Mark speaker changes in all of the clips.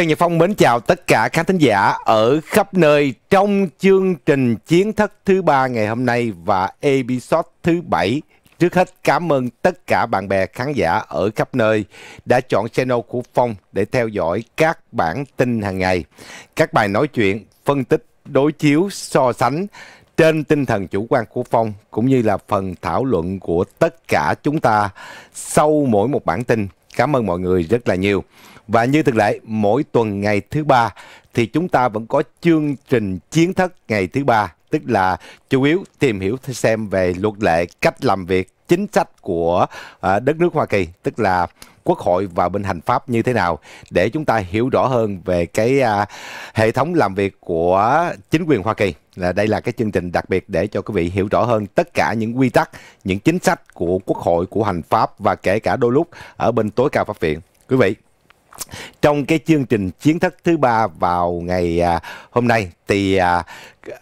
Speaker 1: Trần Nhật Phong mến chào tất cả khán thính giả ở khắp nơi trong chương trình Chiến thất thứ ba ngày hôm nay và episode thứ bảy. Trước hết cảm ơn tất cả bạn bè khán giả ở khắp nơi đã chọn channel của Phong để theo dõi các bản tin hàng ngày, các bài nói chuyện, phân tích, đối chiếu, so sánh trên tinh thần chủ quan của Phong cũng như là phần thảo luận của tất cả chúng ta sau mỗi một bản tin. Cảm ơn mọi người rất là nhiều. Và như thường lệ, mỗi tuần ngày thứ ba thì chúng ta vẫn có chương trình chiến thức ngày thứ ba, tức là chủ yếu tìm hiểu xem về luật lệ, cách làm việc, chính sách của à, đất nước Hoa Kỳ, tức là quốc hội và bên hành pháp như thế nào để chúng ta hiểu rõ hơn về cái à, hệ thống làm việc của chính quyền Hoa Kỳ. Là đây là cái chương trình đặc biệt để cho quý vị hiểu rõ hơn tất cả những quy tắc, những chính sách của quốc hội, của hành pháp và kể cả đôi lúc ở bên tối cao pháp viện. Quý vị trong cái chương trình chiến thất thứ ba vào ngày à, hôm nay thì à,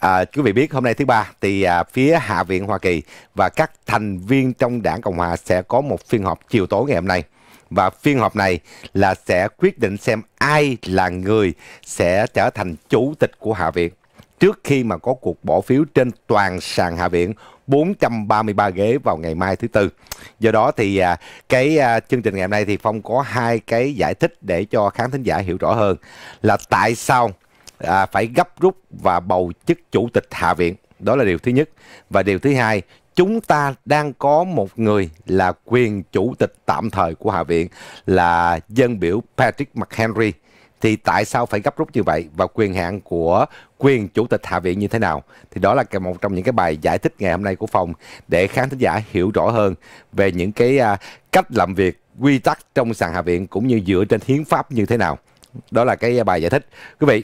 Speaker 1: à, quý vị biết hôm nay thứ ba thì à, phía hạ viện hoa kỳ và các thành viên trong đảng cộng hòa sẽ có một phiên họp chiều tối ngày hôm nay và phiên họp này là sẽ quyết định xem ai là người sẽ trở thành chủ tịch của hạ viện trước khi mà có cuộc bỏ phiếu trên toàn sàn Hạ viện 433 ghế vào ngày mai thứ tư. Do đó thì à, cái à, chương trình ngày hôm nay thì Phong có hai cái giải thích để cho khán thính giả hiểu rõ hơn là tại sao à, phải gấp rút và bầu chức chủ tịch Hạ viện. Đó là điều thứ nhất. Và điều thứ hai, chúng ta đang có một người là quyền chủ tịch tạm thời của Hạ viện là dân biểu Patrick McHenry thì tại sao phải gấp rút như vậy và quyền hạn của quyền chủ tịch hạ viện như thế nào thì đó là một trong những cái bài giải thích ngày hôm nay của phòng để khán thính giả hiểu rõ hơn về những cái à, cách làm việc quy tắc trong sàn hạ viện cũng như dựa trên hiến pháp như thế nào đó là cái bài giải thích quý vị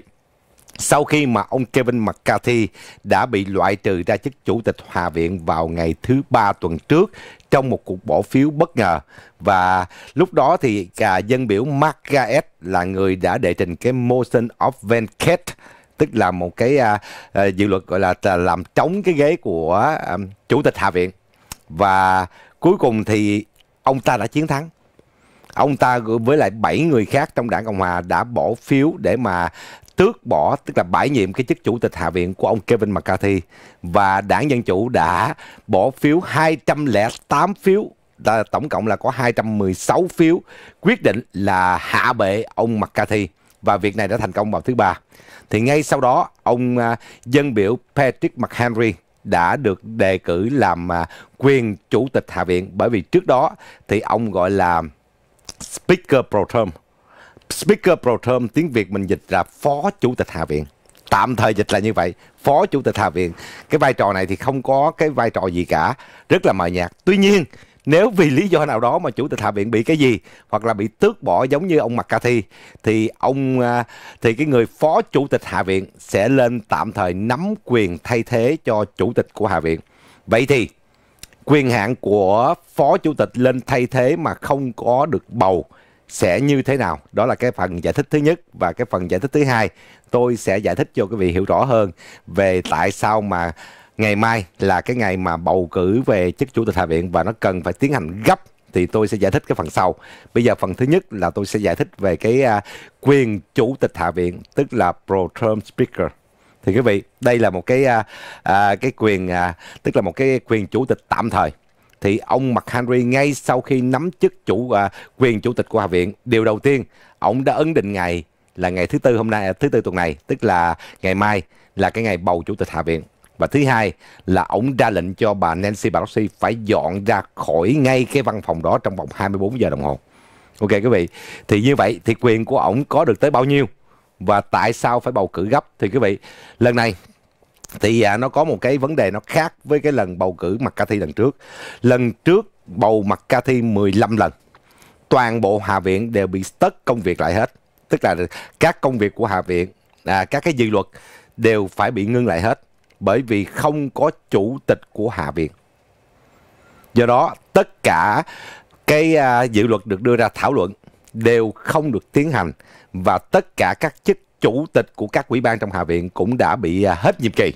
Speaker 1: sau khi mà ông Kevin McCarthy đã bị loại trừ ra chức chủ tịch Hạ viện vào ngày thứ ba tuần trước trong một cuộc bỏ phiếu bất ngờ và lúc đó thì cả dân biểu Mark Gaet là người đã đệ trình cái motion of vacate tức là một cái uh, uh, dự luật gọi là làm trống cái ghế của uh, chủ tịch Hạ viện và cuối cùng thì ông ta đã chiến thắng ông ta với lại 7 người khác trong đảng Cộng Hòa đã bỏ phiếu để mà tước bỏ tức là bãi nhiệm cái chức chủ tịch hạ viện của ông Kevin McCarthy và đảng Dân Chủ đã bỏ phiếu 208 phiếu là tổng cộng là có 216 phiếu quyết định là hạ bệ ông McCarthy và việc này đã thành công vào thứ ba. Thì ngay sau đó ông à, dân biểu Patrick McHenry đã được đề cử làm à, quyền chủ tịch hạ viện bởi vì trước đó thì ông gọi là Speaker Pro Term. Speaker Pro Term tiếng Việt mình dịch là Phó Chủ tịch Hạ viện. Tạm thời dịch là như vậy, Phó Chủ tịch Hạ viện. Cái vai trò này thì không có cái vai trò gì cả, rất là mờ nhạt. Tuy nhiên, nếu vì lý do nào đó mà chủ tịch hạ viện bị cái gì hoặc là bị tước bỏ giống như ông McCarthy thì ông à, thì cái người phó chủ tịch hạ viện sẽ lên tạm thời nắm quyền thay thế cho chủ tịch của hạ viện. Vậy thì quyền hạn của phó chủ tịch lên thay thế mà không có được bầu sẽ như thế nào đó là cái phần giải thích thứ nhất và cái phần giải thích thứ hai tôi sẽ giải thích cho quý vị hiểu rõ hơn về tại sao mà ngày mai là cái ngày mà bầu cử về chức chủ tịch hạ viện và nó cần phải tiến hành gấp thì tôi sẽ giải thích cái phần sau. Bây giờ phần thứ nhất là tôi sẽ giải thích về cái à, quyền chủ tịch hạ viện tức là pro term speaker thì quý vị đây là một cái à, à, cái quyền à, tức là một cái quyền chủ tịch tạm thời thì ông Mark Henry ngay sau khi nắm chức chủ à, quyền chủ tịch của Hạ viện điều đầu tiên ông đã ấn định ngày là ngày thứ tư hôm nay à, thứ tư tuần này tức là ngày mai là cái ngày bầu chủ tịch Hạ viện và thứ hai là ông ra lệnh cho bà Nancy Pelosi phải dọn ra khỏi ngay cái văn phòng đó trong vòng 24 giờ đồng hồ. Ok quý vị, thì như vậy thì quyền của ông có được tới bao nhiêu? và tại sao phải bầu cử gấp thì quý vị lần này thì à, nó có một cái vấn đề nó khác với cái lần bầu cử McCarthy lần trước lần trước bầu McCarthy 15 lần toàn bộ hạ viện đều bị tất công việc lại hết tức là các công việc của hạ viện à, các cái dự luật đều phải bị ngưng lại hết bởi vì không có chủ tịch của hạ viện do đó tất cả cái à, dự luật được đưa ra thảo luận đều không được tiến hành và tất cả các chức chủ tịch của các quỹ ban trong Hạ viện cũng đã bị à, hết nhiệm kỳ.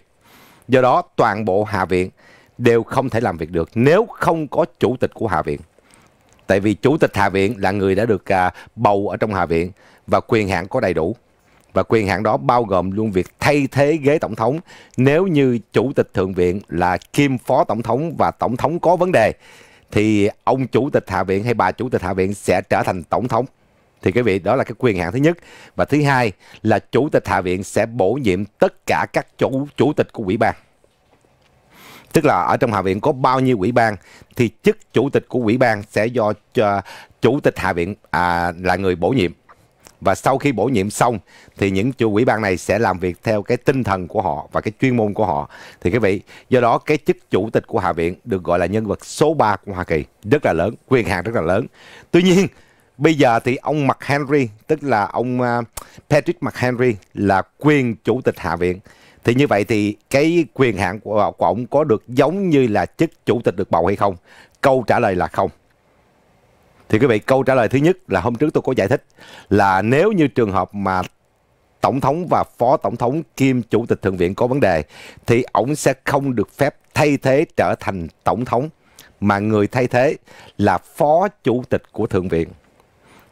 Speaker 1: Do đó, toàn bộ Hạ viện đều không thể làm việc được nếu không có chủ tịch của Hạ viện. Tại vì chủ tịch Hạ viện là người đã được à, bầu ở trong Hạ viện và quyền hạn có đầy đủ. Và quyền hạn đó bao gồm luôn việc thay thế ghế tổng thống nếu như chủ tịch thượng viện là kim phó tổng thống và tổng thống có vấn đề thì ông chủ tịch hạ viện hay bà chủ tịch hạ viện sẽ trở thành tổng thống thì quý vị đó là cái quyền hạn thứ nhất và thứ hai là chủ tịch hạ viện sẽ bổ nhiệm tất cả các chủ chủ tịch của ủy ban tức là ở trong hạ viện có bao nhiêu ủy ban thì chức chủ tịch của ủy ban sẽ do ờ, chủ tịch hạ viện à, là người bổ nhiệm và sau khi bổ nhiệm xong thì những chủ ủy ban này sẽ làm việc theo cái tinh thần của họ và cái chuyên môn của họ thì quý vị do đó cái chức chủ tịch của hạ viện được gọi là nhân vật số 3 của hoa kỳ rất là lớn quyền hạn rất là lớn tuy nhiên Bây giờ thì ông McHenry, tức là ông à, Patrick McHenry là quyền chủ tịch Hạ viện. Thì như vậy thì cái quyền hạn của, của ông có được giống như là chức chủ tịch được bầu hay không? Câu trả lời là không. Thì quý vị, câu trả lời thứ nhất là hôm trước tôi có giải thích là nếu như trường hợp mà tổng thống và phó tổng thống kiêm chủ tịch thượng viện có vấn đề thì ông sẽ không được phép thay thế trở thành tổng thống mà người thay thế là phó chủ tịch của thượng viện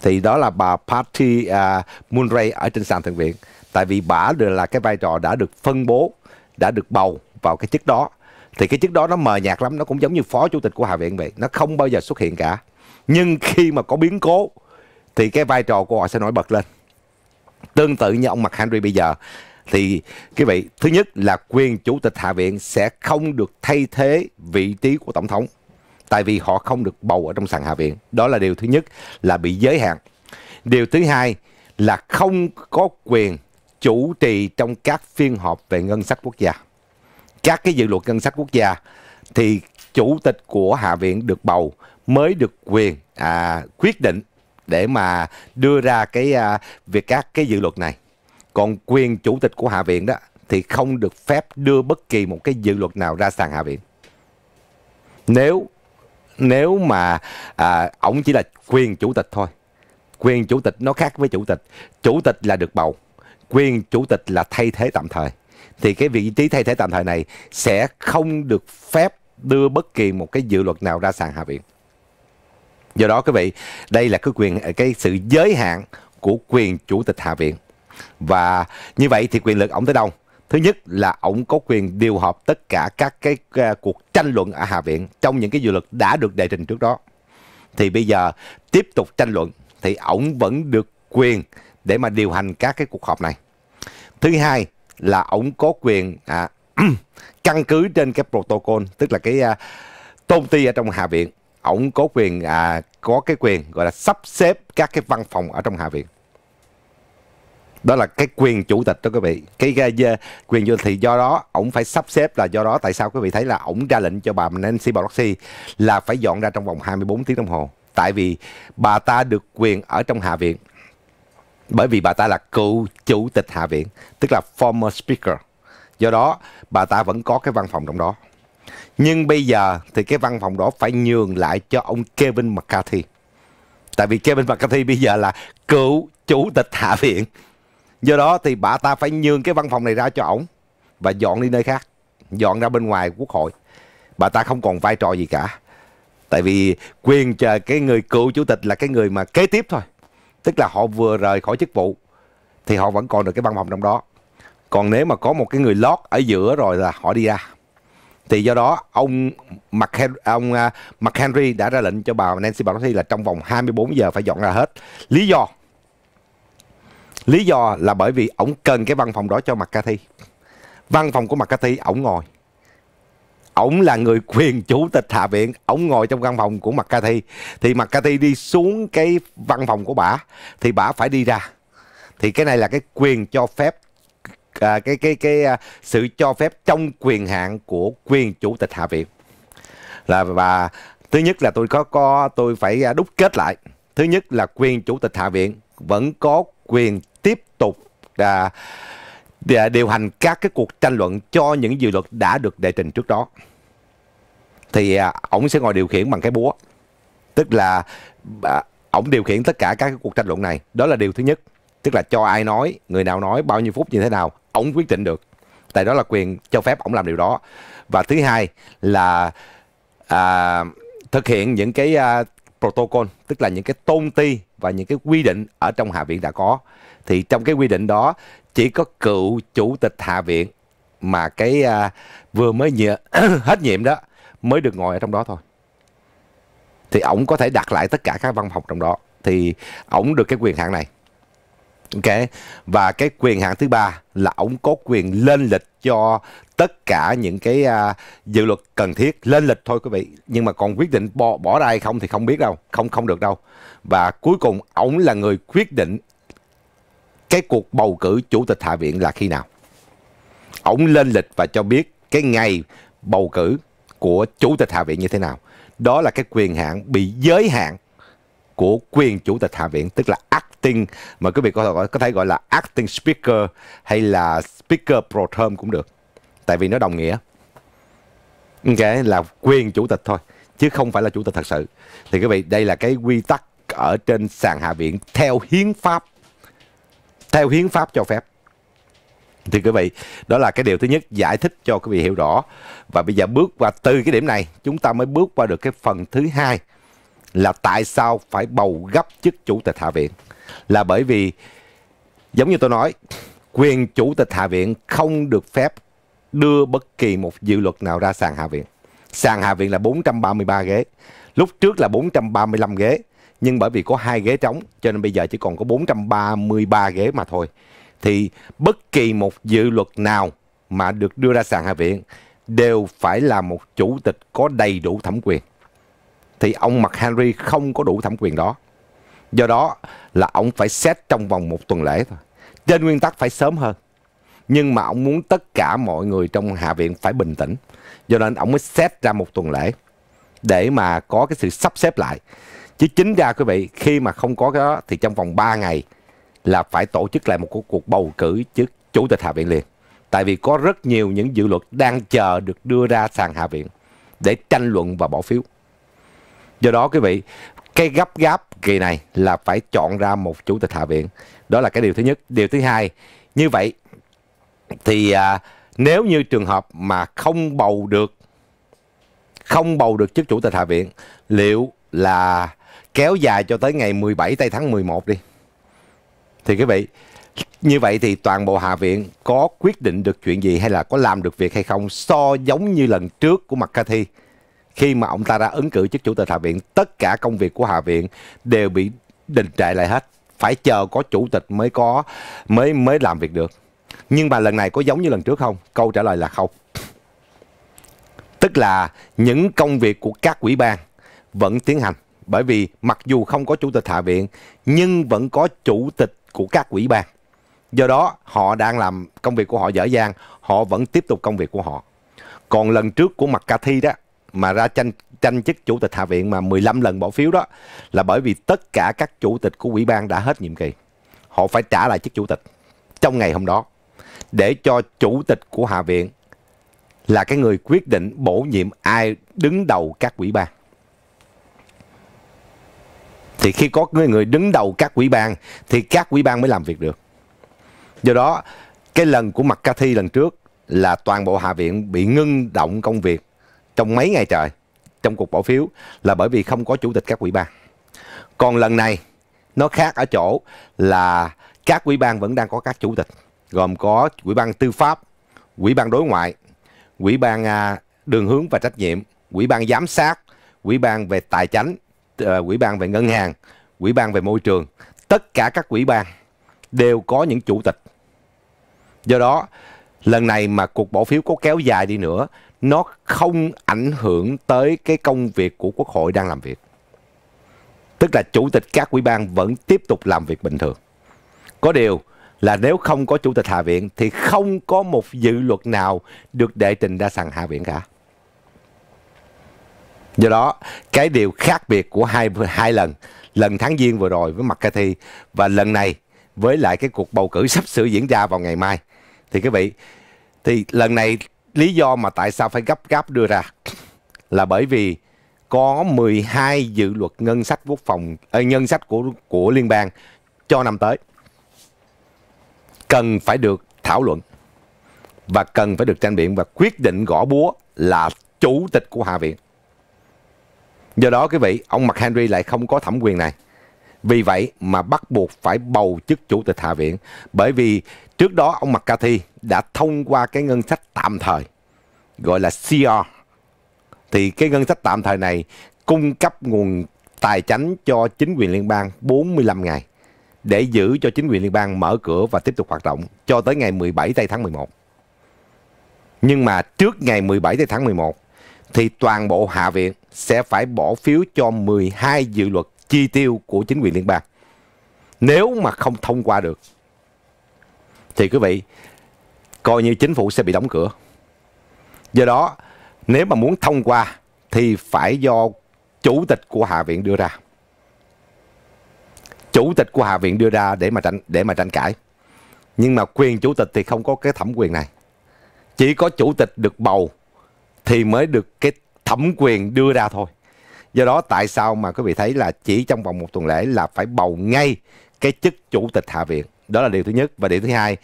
Speaker 1: thì đó là bà Patty uh, à, Murray ở trên sàn thượng viện tại vì bà được là cái vai trò đã được phân bố đã được bầu vào cái chức đó thì cái chức đó nó mờ nhạt lắm nó cũng giống như phó chủ tịch của hạ viện vậy nó không bao giờ xuất hiện cả nhưng khi mà có biến cố thì cái vai trò của họ sẽ nổi bật lên tương tự như ông mặt henry bây giờ thì quý vị thứ nhất là quyền chủ tịch hạ viện sẽ không được thay thế vị trí của tổng thống tại vì họ không được bầu ở trong sàn hạ viện. Đó là điều thứ nhất là bị giới hạn. Điều thứ hai là không có quyền chủ trì trong các phiên họp về ngân sách quốc gia. Các cái dự luật ngân sách quốc gia thì chủ tịch của hạ viện được bầu mới được quyền à, quyết định để mà đưa ra cái à, về các cái dự luật này. Còn quyền chủ tịch của hạ viện đó thì không được phép đưa bất kỳ một cái dự luật nào ra sàn hạ viện. Nếu nếu mà à, ổng chỉ là quyền chủ tịch thôi quyền chủ tịch nó khác với chủ tịch chủ tịch là được bầu quyền chủ tịch là thay thế tạm thời thì cái vị trí thay thế tạm thời này sẽ không được phép đưa bất kỳ một cái dự luật nào ra sàn hạ viện do đó quý vị đây là cái quyền cái sự giới hạn của quyền chủ tịch hạ viện và như vậy thì quyền lực ổng tới đâu Thứ nhất là ông có quyền điều họp tất cả các cái uh, cuộc tranh luận ở Hạ viện trong những cái dự luật đã được đề trình trước đó. Thì bây giờ tiếp tục tranh luận thì ông vẫn được quyền để mà điều hành các cái cuộc họp này. Thứ hai là ông có quyền à, căn cứ trên cái protocol tức là cái à, tôn ti ở trong hạ viện, ông có quyền à, có cái quyền gọi là sắp xếp các cái văn phòng ở trong hạ viện đó là cái quyền chủ tịch đó quý vị cái, cái, cái quyền chủ tịch thì do đó ổng phải sắp xếp là do đó tại sao quý vị thấy là ổng ra lệnh cho bà Nancy Pelosi là phải dọn ra trong vòng 24 tiếng đồng hồ tại vì bà ta được quyền ở trong hạ viện bởi vì bà ta là cựu chủ tịch hạ viện tức là former speaker do đó bà ta vẫn có cái văn phòng trong đó nhưng bây giờ thì cái văn phòng đó phải nhường lại cho ông Kevin McCarthy tại vì Kevin McCarthy bây giờ là cựu chủ tịch hạ viện do đó thì bà ta phải nhường cái văn phòng này ra cho ổng và dọn đi nơi khác dọn ra bên ngoài quốc hội bà ta không còn vai trò gì cả tại vì quyền chờ cái người cựu chủ tịch là cái người mà kế tiếp thôi tức là họ vừa rời khỏi chức vụ thì họ vẫn còn được cái văn phòng trong đó còn nếu mà có một cái người lót ở giữa rồi là họ đi ra thì do đó ông Mark à, Henry đã ra lệnh cho bà Nancy Pelosi là trong vòng 24 giờ phải dọn ra hết lý do Lý do là bởi vì ổng cần cái văn phòng đó cho McCarthy. Văn phòng của McCarthy ổng ngồi. Ổng là người quyền chủ tịch hạ viện, ổng ngồi trong văn phòng của McCarthy. Thì McCarthy đi xuống cái văn phòng của bả thì bả phải đi ra. Thì cái này là cái quyền cho phép à, cái cái cái à, sự cho phép trong quyền hạn của quyền chủ tịch hạ viện. Là và thứ nhất là tôi có có tôi phải à, đúc kết lại. Thứ nhất là quyền chủ tịch hạ viện vẫn có quyền tiếp tục à, điều hành các cái cuộc tranh luận cho những dự luật đã được đệ trình trước đó thì ông à, sẽ ngồi điều khiển bằng cái búa tức là ông à, điều khiển tất cả các cái cuộc tranh luận này đó là điều thứ nhất tức là cho ai nói người nào nói bao nhiêu phút như thế nào ông quyết định được tại đó là quyền cho phép ông làm điều đó và thứ hai là à, thực hiện những cái à, protocol tức là những cái tôn ti và những cái quy định ở trong Hạ viện đã có. Thì trong cái quy định đó chỉ có cựu chủ tịch Hạ viện mà cái à, vừa mới nhờ, hết nhiệm đó mới được ngồi ở trong đó thôi. Thì ổng có thể đặt lại tất cả các văn phòng trong đó thì ổng được cái quyền hạn này ok và cái quyền hạn thứ ba là ông có quyền lên lịch cho tất cả những cái à, dự luật cần thiết lên lịch thôi quý vị nhưng mà còn quyết định bỏ bỏ ra hay không thì không biết đâu không không được đâu và cuối cùng ông là người quyết định cái cuộc bầu cử chủ tịch hạ viện là khi nào ông lên lịch và cho biết cái ngày bầu cử của chủ tịch hạ viện như thế nào đó là cái quyền hạn bị giới hạn của quyền chủ tịch hạ viện tức là ác acting mà quý vị có thể gọi có thể gọi là acting speaker hay là speaker pro term cũng được tại vì nó đồng nghĩa cái là quyền chủ tịch thôi chứ không phải là chủ tịch thật sự thì quý vị đây là cái quy tắc ở trên sàn hạ viện theo hiến pháp theo hiến pháp cho phép thì quý vị đó là cái điều thứ nhất giải thích cho quý vị hiểu rõ và bây giờ bước qua từ cái điểm này chúng ta mới bước qua được cái phần thứ hai là tại sao phải bầu gấp chức chủ tịch hạ viện là bởi vì giống như tôi nói quyền chủ tịch hạ viện không được phép đưa bất kỳ một dự luật nào ra sàn hạ viện sàn hạ viện là 433 ghế lúc trước là 435 ghế nhưng bởi vì có hai ghế trống cho nên bây giờ chỉ còn có 433 ghế mà thôi thì bất kỳ một dự luật nào mà được đưa ra sàn hạ viện đều phải là một chủ tịch có đầy đủ thẩm quyền thì ông Mark Henry không có đủ thẩm quyền đó Do đó là ông phải xét trong vòng một tuần lễ thôi. Trên nguyên tắc phải sớm hơn. Nhưng mà ông muốn tất cả mọi người trong Hạ viện phải bình tĩnh. Do nên ông mới xét ra một tuần lễ để mà có cái sự sắp xếp lại. Chứ chính ra quý vị, khi mà không có cái đó thì trong vòng 3 ngày là phải tổ chức lại một cuộc, bầu cử chức chủ tịch Hạ viện liền. Tại vì có rất nhiều những dự luật đang chờ được đưa ra sàn Hạ viện để tranh luận và bỏ phiếu. Do đó quý vị, cái gấp gáp kỳ này là phải chọn ra một chủ tịch hạ viện đó là cái điều thứ nhất điều thứ hai như vậy thì à, nếu như trường hợp mà không bầu được không bầu được chức chủ tịch hạ viện liệu là kéo dài cho tới ngày 17 tây tháng 11 đi thì quý vị như vậy thì toàn bộ hạ viện có quyết định được chuyện gì hay là có làm được việc hay không so giống như lần trước của mặt ca thi khi mà ông ta ra ứng cử chức chủ tịch hạ viện tất cả công việc của hạ viện đều bị đình trệ lại hết phải chờ có chủ tịch mới có mới mới làm việc được nhưng mà lần này có giống như lần trước không câu trả lời là không tức là những công việc của các quỹ ban vẫn tiến hành bởi vì mặc dù không có chủ tịch hạ viện nhưng vẫn có chủ tịch của các quỹ ban do đó họ đang làm công việc của họ dở dang họ vẫn tiếp tục công việc của họ còn lần trước của mặt cà thi đó mà ra tranh tranh chức chủ tịch hạ viện mà 15 lần bỏ phiếu đó là bởi vì tất cả các chủ tịch của ủy ban đã hết nhiệm kỳ. Họ phải trả lại chức chủ tịch trong ngày hôm đó để cho chủ tịch của hạ viện là cái người quyết định bổ nhiệm ai đứng đầu các ủy ban. Thì khi có người đứng đầu các ủy ban thì các ủy ban mới làm việc được. Do đó, cái lần của mặt ca thi lần trước là toàn bộ Hạ viện bị ngưng động công việc trong mấy ngày trời trong cuộc bỏ phiếu là bởi vì không có chủ tịch các ủy ban. Còn lần này nó khác ở chỗ là các ủy ban vẫn đang có các chủ tịch, gồm có ủy ban tư pháp, ủy ban đối ngoại, ủy ban à, đường hướng và trách nhiệm, ủy ban giám sát, ủy ban về tài chính, ờ, ủy ban về ngân hàng, ủy ban về môi trường, tất cả các ủy ban đều có những chủ tịch. Do đó, lần này mà cuộc bỏ phiếu có kéo dài đi nữa nó không ảnh hưởng tới cái công việc của quốc hội đang làm việc tức là chủ tịch các ủy ban vẫn tiếp tục làm việc bình thường có điều là nếu không có chủ tịch hạ viện thì không có một dự luật nào được đệ trình ra sàn hạ viện cả do đó cái điều khác biệt của hai hai lần lần tháng giêng vừa rồi với mccarthy và lần này với lại cái cuộc bầu cử sắp sửa diễn ra vào ngày mai thì quý vị thì lần này lý do mà tại sao phải gấp gáp đưa ra là bởi vì có 12 dự luật ngân sách quốc phòng ờ, ngân sách của của liên bang cho năm tới cần phải được thảo luận và cần phải được tranh biện và quyết định gõ búa là chủ tịch của hạ viện do đó quý vị ông Henry lại không có thẩm quyền này vì vậy mà bắt buộc phải bầu chức chủ tịch Hạ viện. Bởi vì trước đó ông McCarthy đã thông qua cái ngân sách tạm thời gọi là CR. Thì cái ngân sách tạm thời này cung cấp nguồn tài chính cho chính quyền liên bang 45 ngày để giữ cho chính quyền liên bang mở cửa và tiếp tục hoạt động cho tới ngày 17 tây tháng 11. Nhưng mà trước ngày 17 tây tháng 11 thì toàn bộ Hạ viện sẽ phải bỏ phiếu cho 12 dự luật chi tiêu của chính quyền liên bang. Nếu mà không thông qua được thì quý vị coi như chính phủ sẽ bị đóng cửa. Do đó, nếu mà muốn thông qua thì phải do chủ tịch của hạ viện đưa ra. Chủ tịch của hạ viện đưa ra để mà tranh để mà tranh cãi. Nhưng mà quyền chủ tịch thì không có cái thẩm quyền này. Chỉ có chủ tịch được bầu thì mới được cái thẩm quyền đưa ra thôi. Do đó tại sao mà quý vị thấy là chỉ trong vòng một tuần lễ là phải bầu ngay cái chức chủ tịch Hạ viện. Đó là điều thứ nhất. Và điều thứ hai,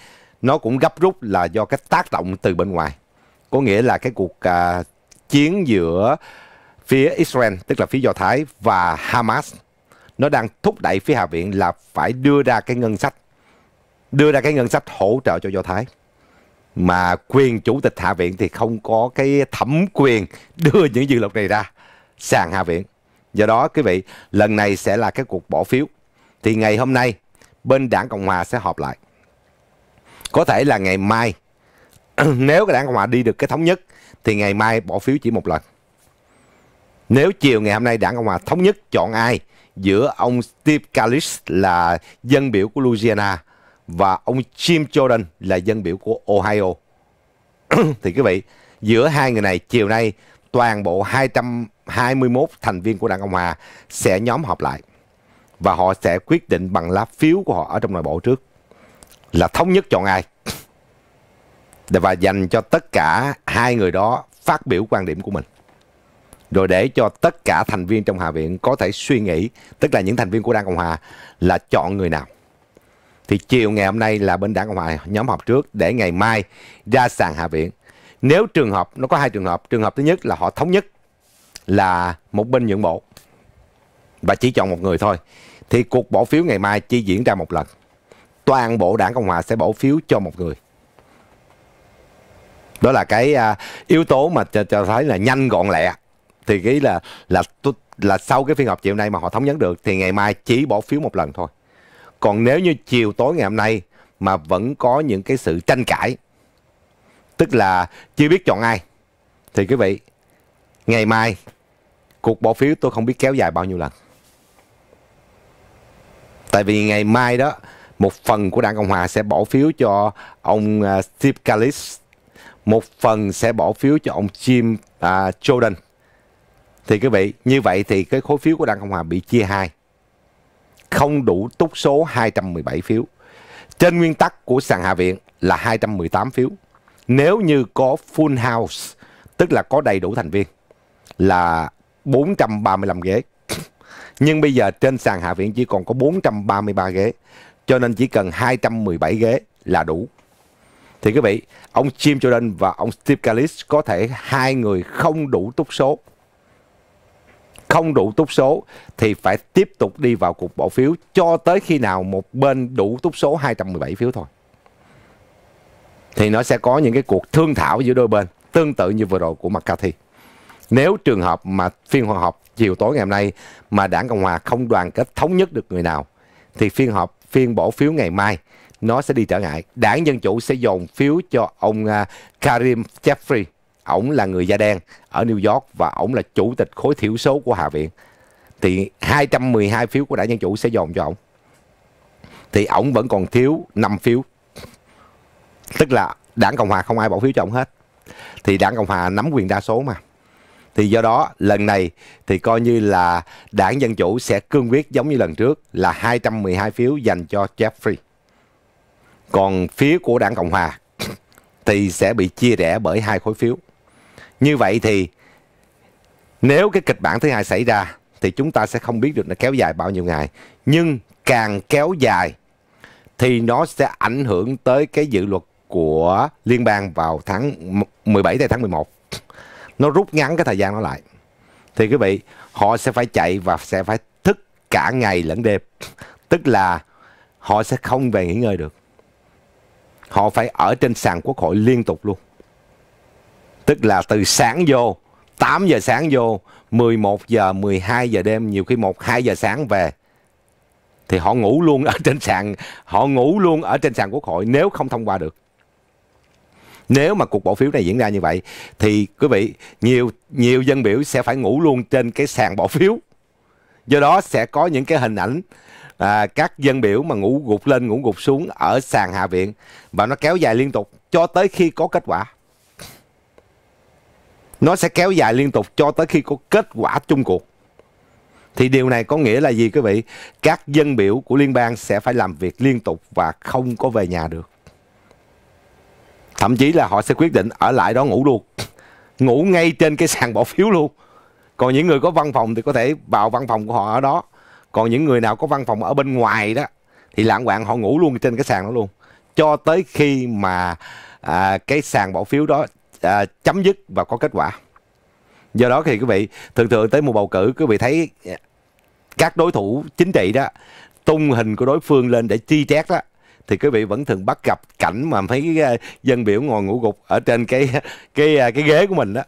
Speaker 1: nó cũng gấp rút là do cái tác động từ bên ngoài. Có nghĩa là cái cuộc à, chiến giữa phía Israel, tức là phía Do Thái và Hamas, nó đang thúc đẩy phía Hạ viện là phải đưa ra cái ngân sách, đưa ra cái ngân sách hỗ trợ cho Do Thái mà quyền chủ tịch hạ viện thì không có cái thẩm quyền đưa những dự luật này ra sàn Hạ viện. Do đó quý vị, lần này sẽ là cái cuộc bỏ phiếu. Thì ngày hôm nay bên Đảng Cộng hòa sẽ họp lại. Có thể là ngày mai nếu cái Đảng Cộng hòa đi được cái thống nhất thì ngày mai bỏ phiếu chỉ một lần. Nếu chiều ngày hôm nay Đảng Cộng hòa thống nhất chọn ai giữa ông Steve Callis là dân biểu của Louisiana và ông Jim Jordan là dân biểu của Ohio. thì quý vị, giữa hai người này chiều nay toàn bộ 200 21 thành viên của Đảng Cộng Hòa sẽ nhóm họp lại và họ sẽ quyết định bằng lá phiếu của họ ở trong nội bộ trước là thống nhất chọn ai và dành cho tất cả hai người đó phát biểu quan điểm của mình rồi để cho tất cả thành viên trong Hạ viện có thể suy nghĩ tức là những thành viên của Đảng Cộng Hòa là chọn người nào thì chiều ngày hôm nay là bên Đảng Cộng Hòa nhóm họp trước để ngày mai ra sàn Hạ viện nếu trường hợp nó có hai trường hợp trường hợp thứ nhất là họ thống nhất là một bên nhượng bộ và chỉ chọn một người thôi thì cuộc bỏ phiếu ngày mai chỉ diễn ra một lần toàn bộ đảng cộng hòa sẽ bỏ phiếu cho một người đó là cái uh, yếu tố mà cho, cho thấy là nhanh gọn lẹ thì cái là là là sau cái phiên họp chiều nay mà họ thống nhất được thì ngày mai chỉ bỏ phiếu một lần thôi còn nếu như chiều tối ngày hôm nay mà vẫn có những cái sự tranh cãi tức là chưa biết chọn ai thì quý vị ngày mai cuộc bỏ phiếu tôi không biết kéo dài bao nhiêu lần tại vì ngày mai đó một phần của đảng cộng hòa sẽ bỏ phiếu cho ông à, Steve Callis một phần sẽ bỏ phiếu cho ông Jim uh, Jordan thì quý vị như vậy thì cái khối phiếu của đảng cộng hòa bị chia hai không đủ túc số 217 phiếu trên nguyên tắc của sàn hạ viện là 218 phiếu nếu như có full house tức là có đầy đủ thành viên là 435 ghế. Nhưng bây giờ trên sàn hạ viện chỉ còn có 433 ghế. Cho nên chỉ cần 217 ghế là đủ. Thì quý vị, ông Jim Jordan và ông Steve Callis có thể hai người không đủ túc số. Không đủ túc số thì phải tiếp tục đi vào cuộc bỏ phiếu cho tới khi nào một bên đủ túc số 217 phiếu thôi. Thì nó sẽ có những cái cuộc thương thảo giữa đôi bên tương tự như vừa rồi của McCarthy. Nếu trường hợp mà phiên hòa họp chiều tối ngày hôm nay mà Đảng Cộng Hòa không đoàn kết thống nhất được người nào thì phiên họp phiên bỏ phiếu ngày mai nó sẽ đi trở ngại. Đảng Dân Chủ sẽ dồn phiếu cho ông à, Karim Jeffrey. Ổng là người da đen ở New York và ổng là chủ tịch khối thiểu số của Hạ viện. Thì 212 phiếu của Đảng Dân Chủ sẽ dồn cho ổng. Thì ổng vẫn còn thiếu 5 phiếu. Tức là Đảng Cộng Hòa không ai bỏ phiếu cho ổng hết. Thì Đảng Cộng Hòa nắm quyền đa số mà. Thì do đó lần này thì coi như là đảng Dân Chủ sẽ cương quyết giống như lần trước là 212 phiếu dành cho Jeffrey. Còn phía của đảng Cộng Hòa thì sẽ bị chia rẽ bởi hai khối phiếu. Như vậy thì nếu cái kịch bản thứ hai xảy ra thì chúng ta sẽ không biết được nó kéo dài bao nhiêu ngày. Nhưng càng kéo dài thì nó sẽ ảnh hưởng tới cái dự luật của liên bang vào tháng 17 tới tháng 11 nó rút ngắn cái thời gian nó lại thì quý vị họ sẽ phải chạy và sẽ phải thức cả ngày lẫn đêm tức là họ sẽ không về nghỉ ngơi được họ phải ở trên sàn quốc hội liên tục luôn tức là từ sáng vô 8 giờ sáng vô 11 giờ 12 giờ đêm nhiều khi 1 2 giờ sáng về thì họ ngủ luôn ở trên sàn họ ngủ luôn ở trên sàn quốc hội nếu không thông qua được nếu mà cuộc bỏ phiếu này diễn ra như vậy thì quý vị nhiều nhiều dân biểu sẽ phải ngủ luôn trên cái sàn bỏ phiếu do đó sẽ có những cái hình ảnh à, các dân biểu mà ngủ gục lên ngủ gục xuống ở sàn hạ viện và nó kéo dài liên tục cho tới khi có kết quả nó sẽ kéo dài liên tục cho tới khi có kết quả chung cuộc thì điều này có nghĩa là gì quý vị các dân biểu của liên bang sẽ phải làm việc liên tục và không có về nhà được thậm chí là họ sẽ quyết định ở lại đó ngủ luôn ngủ ngay trên cái sàn bỏ phiếu luôn còn những người có văn phòng thì có thể vào văn phòng của họ ở đó còn những người nào có văn phòng ở bên ngoài đó thì lãng quạng họ ngủ luôn trên cái sàn đó luôn cho tới khi mà à, cái sàn bỏ phiếu đó à, chấm dứt và có kết quả do đó thì quý vị thường thường tới mùa bầu cử quý vị thấy các đối thủ chính trị đó tung hình của đối phương lên để chi chét đó thì quý vị vẫn thường bắt gặp cảnh mà mấy ờ, dân biểu ngồi ngủ gục ở trên cái cái ờ, cái ghế của mình đó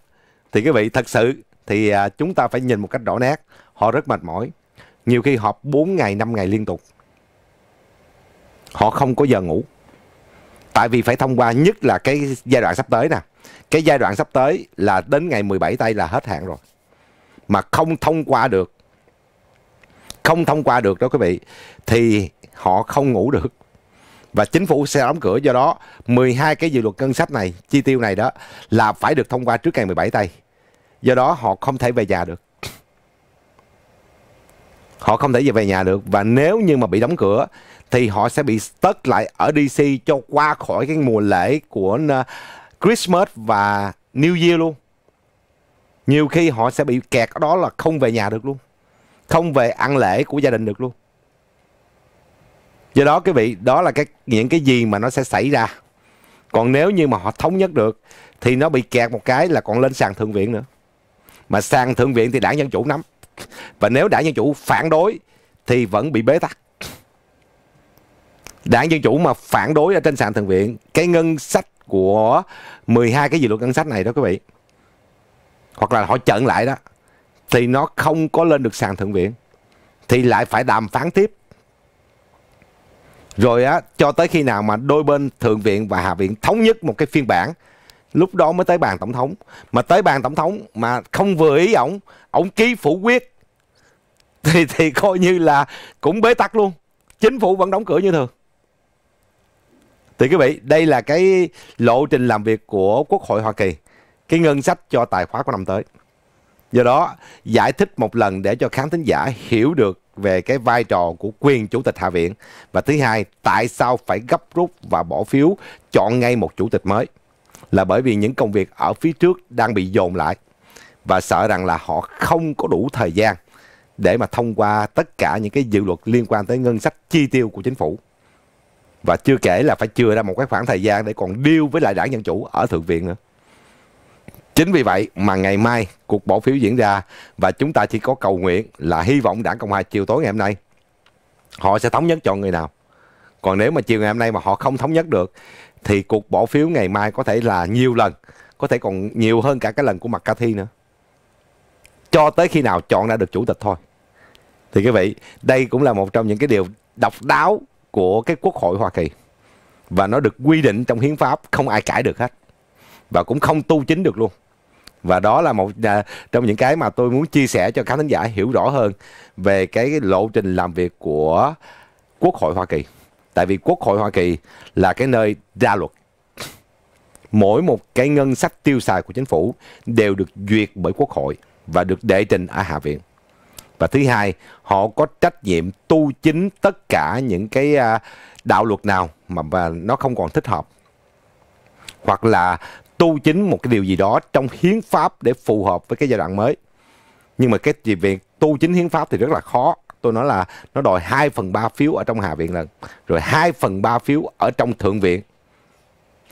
Speaker 1: thì quý vị thật sự thì ờ, chúng ta phải nhìn một cách rõ nét họ rất mệt mỏi nhiều khi họp 4 ngày 5 ngày liên tục họ không có giờ ngủ tại vì phải thông qua nhất là cái giai đoạn sắp tới nè cái giai đoạn sắp tới là đến ngày 17 tây là hết hạn rồi mà không thông qua được không thông qua được đó quý vị thì họ không ngủ được và chính phủ sẽ đóng cửa do đó 12 cái dự luật ngân sách này chi tiêu này đó là phải được thông qua trước ngày 17 tây do đó họ không thể về nhà được họ không thể về nhà được và nếu như mà bị đóng cửa thì họ sẽ bị tất lại ở DC cho qua khỏi cái mùa lễ của ờ, Christmas và New Year luôn nhiều khi họ sẽ bị kẹt ở đó là không về nhà được luôn không về ăn lễ của gia đình được luôn do đó quý vị đó là cái những cái gì mà nó sẽ xảy ra còn nếu như mà họ thống nhất được thì nó bị kẹt một cái là còn lên sàn thượng viện nữa mà sàn thượng viện thì đảng dân chủ nắm và nếu đảng dân chủ phản đối thì vẫn bị bế tắc đảng dân chủ mà phản đối ở trên sàn thượng viện cái ngân sách của 12 cái dự luật ngân sách này đó quý vị hoặc là họ chận lại đó thì nó không có lên được sàn thượng viện thì lại phải đàm phán tiếp rồi á cho tới khi nào mà đôi bên thượng viện và hạ viện thống nhất một cái phiên bản lúc đó mới tới bàn tổng thống mà tới bàn tổng thống mà không vừa ý ổng ổng ký phủ quyết thì thì coi như là cũng bế tắc luôn chính phủ vẫn đóng cửa như thường thì quý vị đây là cái lộ trình làm việc của quốc hội hoa kỳ cái ngân sách cho tài khoá của năm tới do đó giải thích một lần để cho khán thính giả hiểu được về cái vai trò của quyền chủ tịch hạ viện và thứ hai tại sao phải gấp rút và bỏ phiếu chọn ngay một chủ tịch mới là bởi vì những công việc ở phía trước đang bị dồn lại và sợ rằng là họ không có đủ thời gian để mà thông qua tất cả những cái dự luật liên quan tới ngân sách chi tiêu của chính phủ và chưa kể là phải chừa ra một cái khoảng thời gian để còn điêu với lại đảng dân chủ ở thượng viện nữa Chính vì vậy mà ngày mai cuộc bỏ phiếu diễn ra và chúng ta chỉ có cầu nguyện là hy vọng đảng Cộng hòa chiều tối ngày hôm nay họ sẽ thống nhất chọn người nào. Còn nếu mà chiều ngày hôm nay mà họ không thống nhất được thì cuộc bỏ phiếu ngày mai có thể là nhiều lần, có thể còn nhiều hơn cả cái lần của McCarthy nữa. Cho tới khi nào chọn ra được chủ tịch thôi. Thì quý vị, đây cũng là một trong những cái điều độc đáo của cái Quốc hội Hoa Kỳ. Và nó được quy định trong hiến pháp không ai cãi được hết. Và cũng không tu chính được luôn và đó là một à, trong những cái mà tôi muốn chia sẻ cho khán thính giả hiểu rõ hơn về cái, lộ trình làm việc của Quốc hội Hoa Kỳ. Tại vì Quốc hội Hoa Kỳ là cái nơi ra luật. Mỗi một cái ngân sách tiêu xài của chính phủ đều được duyệt bởi Quốc hội và được đệ trình ở Hạ viện. Và thứ hai, họ có trách nhiệm tu chính tất cả những cái à, đạo luật nào mà nó không còn thích hợp. Hoặc là tu chính một cái điều gì đó trong hiến pháp để phù hợp với cái giai đoạn mới nhưng mà cái việc tu chính hiến pháp thì rất là khó tôi nói là nó đòi 2 phần 3 phiếu ở trong Hạ viện lần rồi 2 phần 3 phiếu ở trong Thượng viện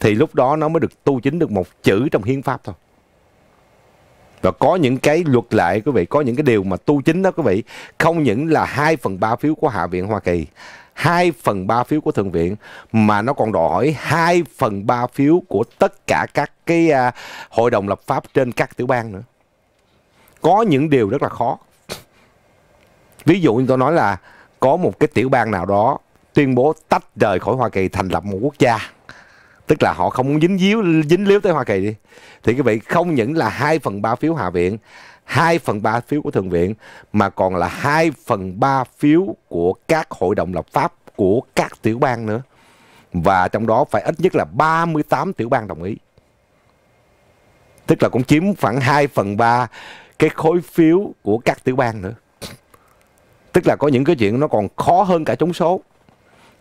Speaker 1: thì lúc đó nó mới được tu chính được một chữ trong hiến pháp thôi và có những cái luật lệ quý vị có những cái điều mà tu chính đó quý vị không những là 2 phần 3 phiếu của Hạ viện Hoa Kỳ 2 phần 3 phiếu của Thượng viện mà nó còn đòi hỏi 2 phần 3 phiếu của tất cả các cái à, hội đồng lập pháp trên các tiểu bang nữa. Có những điều rất là khó. Ví dụ như tôi nói là có một cái tiểu bang nào đó tuyên bố tách rời khỏi Hoa Kỳ thành lập một quốc gia. Tức là họ không muốn dính díu dính líu tới Hoa Kỳ đi. Thì quý vị không những là 2 phần 3 phiếu Hạ viện 2 phần 3 phiếu của Thượng viện mà còn là 2 phần 3 phiếu của các hội đồng lập pháp của các tiểu bang nữa. Và trong đó phải ít nhất là 38 tiểu bang đồng ý. Tức là cũng chiếm khoảng 2 phần 3 cái khối phiếu của các tiểu bang nữa. Tức là có những cái chuyện nó còn khó hơn cả trúng số.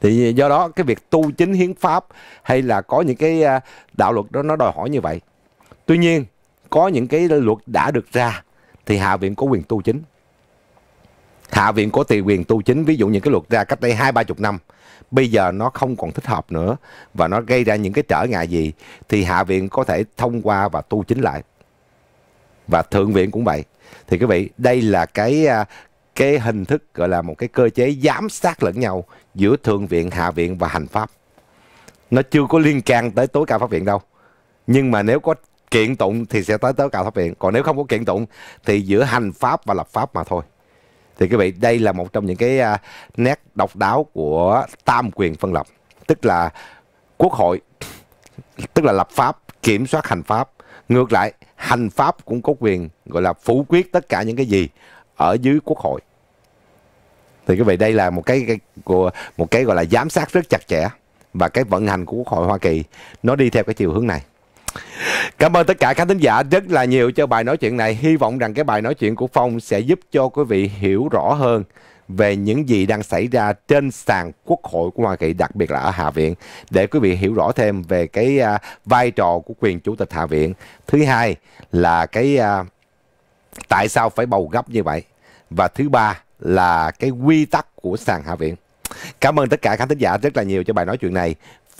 Speaker 1: Thì do đó cái việc tu chính hiến pháp hay là có những cái à, đạo luật đó nó đòi hỏi như vậy. Tuy nhiên có những cái luật đã được ra thì hạ viện có quyền tu chính hạ viện có tùy quyền tu chính ví dụ những cái luật ra cách đây hai ba chục năm bây giờ nó không còn thích hợp nữa và nó gây ra những cái trở ngại gì thì hạ viện có thể thông qua và tu chính lại và thượng viện cũng vậy thì quý vị đây là cái à, cái hình thức gọi là một cái cơ chế giám sát lẫn nhau giữa thượng viện hạ viện và hành pháp nó chưa có liên can tới tối cao pháp viện đâu nhưng mà nếu có kiện tụng thì sẽ tới tới cao thấp viện còn nếu không có kiện tụng thì giữa hành pháp và lập pháp mà thôi thì quý vị đây là một trong những cái à, nét độc đáo của tam quyền phân lập tức là quốc hội tức là lập pháp kiểm soát hành pháp ngược lại hành pháp cũng có quyền gọi là phủ quyết tất cả những cái gì ở dưới quốc hội thì quý vị đây là một cái, cái của một cái gọi là giám sát rất chặt chẽ và cái vận hành của quốc hội Hoa Kỳ nó đi theo cái chiều hướng này Cảm ơn tất cả các thính giả rất là nhiều cho bài nói chuyện này. Hy vọng rằng cái bài nói chuyện của Phong sẽ giúp cho quý vị hiểu rõ hơn về những gì đang xảy ra trên sàn quốc hội của Hoa Kỳ, đặc biệt là ở Hạ viện, để quý vị hiểu rõ thêm về cái à, vai trò của quyền chủ tịch Hạ viện. Thứ hai là cái à, tại sao phải bầu gấp như vậy. Và thứ ba là cái quy tắc của sàn Hạ viện. Cảm ơn tất cả khán thính giả rất là nhiều cho bài nói chuyện này